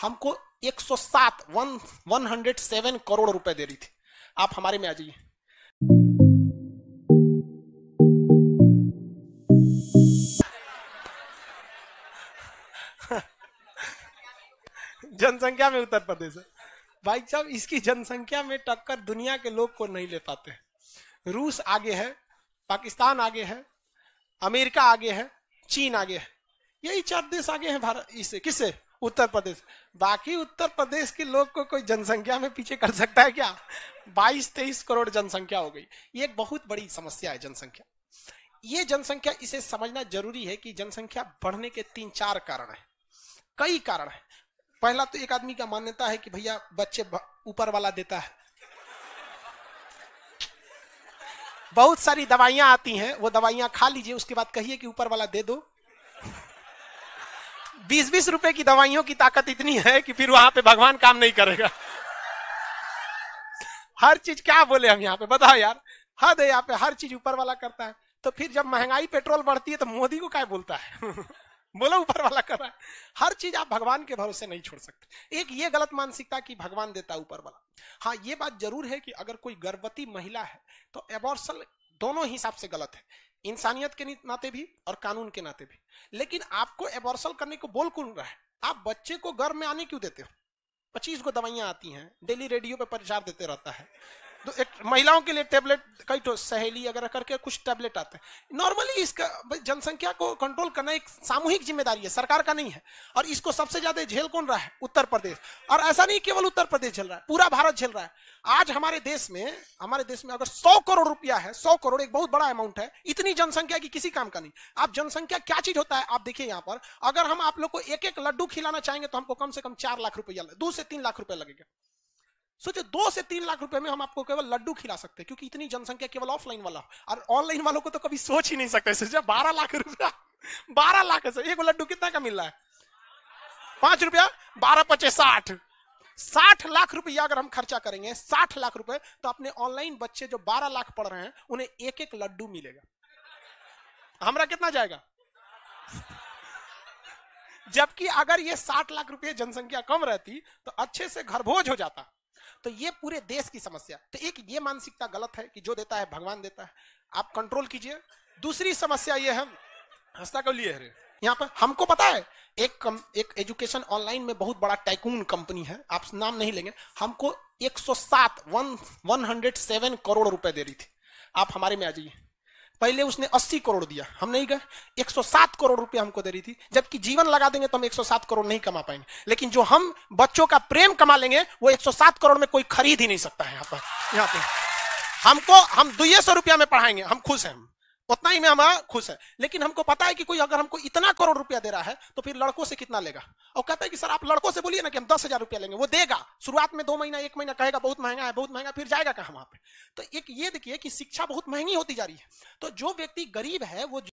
हमको 107 वन 107 करोड़ रुपए दे रही थी आप हमारे में आ जाइए जनसंख्या में उत्तर प्रदेश है भाई साहब इसकी जनसंख्या में टक्कर दुनिया के लोग को नहीं ले पाते रूस आगे है पाकिस्तान आगे है अमेरिका आगे है चीन आगे है यही चार देश आगे हैं भारत इससे किससे उत्तर प्रदेश बाकी उत्तर प्रदेश के लोग को कोई जनसंख्या में पीछे कर सकता है क्या 22-23 करोड़ जनसंख्या हो गई ये एक बहुत बड़ी समस्या है जनसंख्या ये जनसंख्या इसे समझना जरूरी है कि जनसंख्या बढ़ने के तीन चार कारण है कई कारण है पहला तो एक आदमी का मान्यता है कि भैया बच्चे ऊपर वाला देता है बहुत सारी दवाइयां आती हैं वो दवाइयां खा लीजिए उसके बाद कहिए कि ऊपर वाला दे दो बीस बीस रुपए की दवाइयों की ताकत इतनी है कि फिर वहां पे भगवान काम नहीं करेगा हर चीज क्या बोले हम यहाँ पे बताओ यार हद है यहाँ पे हर चीज ऊपर वाला करता है तो फिर जब महंगाई पेट्रोल बढ़ती है तो मोदी को क्या बोलता है बोलो ऊपर वाला कर रहा है हर चीज आप भगवान के भरोसे नहीं छोड़ सकते एक ये गलत मानसिकता कि भगवान देता है ऊपर वाला हाँ ये बात जरूर है कि अगर कोई गर्भवती महिला है तो एबॉर्सल दोनों हिसाब से गलत है इंसानियत के नाते भी और कानून के नाते भी लेकिन आपको एबॉर्सल करने को बोल कौन रहा है आप बच्चे को गर्भ में आने क्यों देते हो पच्चीस को दवाइयां आती हैं डेली रेडियो पे प्रचार देते रहता है तो एक महिलाओं के लिए टेबलेट कई तो सहेली वगैरह करके कुछ टेबलेट आते हैं नॉर्मली इसका जनसंख्या को कंट्रोल करना एक सामूहिक जिम्मेदारी है सरकार का नहीं है और इसको सबसे ज्यादा झेल कौन रहा है उत्तर प्रदेश और ऐसा नहीं केवल उत्तर प्रदेश झेल रहा है पूरा भारत झेल रहा है आज हमारे देश में हमारे देश में अगर सौ करोड़ रुपया है सौ करोड़ एक बहुत बड़ा अमाउंट है इतनी जनसंख्या की किसी काम का नहीं आप जनसंख्या क्या चीज होता है आप देखिए यहाँ पर अगर हम आप लोग को एक एक लड्डू खिलाना चाहेंगे तो हमको कम से कम चार लाख रुपया दो से तीन लाख रुपया लगेगा सोचो दो से तीन लाख रुपए में हम आपको केवल लड्डू खिला सकते हैं क्योंकि इतनी जनसंख्या केवल ऑफलाइन वाला और ऑनलाइन वालों को तो कभी सोच ही नहीं सकते सोचा बारह लाख रुपया बारह लाख एक लड्डू कितना का मिल रहा है पांच रुपया बारह पचे साठ साठ लाख रुपया अगर हम खर्चा करेंगे साठ लाख रुपए तो अपने ऑनलाइन बच्चे जो बारह लाख पढ़ रहे हैं उन्हें एक एक लड्डू मिलेगा हमारा कितना जाएगा जबकि अगर ये साठ लाख रुपए जनसंख्या कम रहती तो अच्छे से घरभोज हो जाता तो ये पूरे देश की समस्या तो एक ये मानसिकता गलत है कि जो देता है भगवान देता है आप कंट्रोल कीजिए दूसरी समस्या ये है हंसता क्यों लिए यहाँ पर हमको पता है एक कम, एक एजुकेशन ऑनलाइन में बहुत बड़ा टाइकून कंपनी है आप नाम नहीं लेंगे हमको 107 107 करोड़ रुपए दे रही थी आप हमारे में आ जाइए पहले उसने 80 करोड़ दिया हम नहीं गए 107 करोड़ रुपया हमको दे रही थी जबकि जीवन लगा देंगे तो हम 107 करोड़ नहीं कमा पाएंगे लेकिन जो हम बच्चों का प्रेम कमा लेंगे वो 107 करोड़ में कोई खरीद ही नहीं सकता है यहाँ पर यहाँ पे हमको हम दुई सौ रुपया में पढ़ाएंगे हम खुश हैं उतना ही में हम खुश है लेकिन हमको पता है कि कोई अगर हमको इतना करोड़ रुपया दे रहा है तो फिर लड़कों से कितना लेगा और कहता है कि सर आप लड़कों से बोलिए ना कि हम दस हजार रुपया लेंगे वो देगा शुरुआत में दो महीना एक महीना कहेगा बहुत महंगा है बहुत महंगा फिर जाएगा कहा वहां पे तो एक ये देखिए कि शिक्षा बहुत महंगी होती जा रही है तो जो व्यक्ति गरीब है वो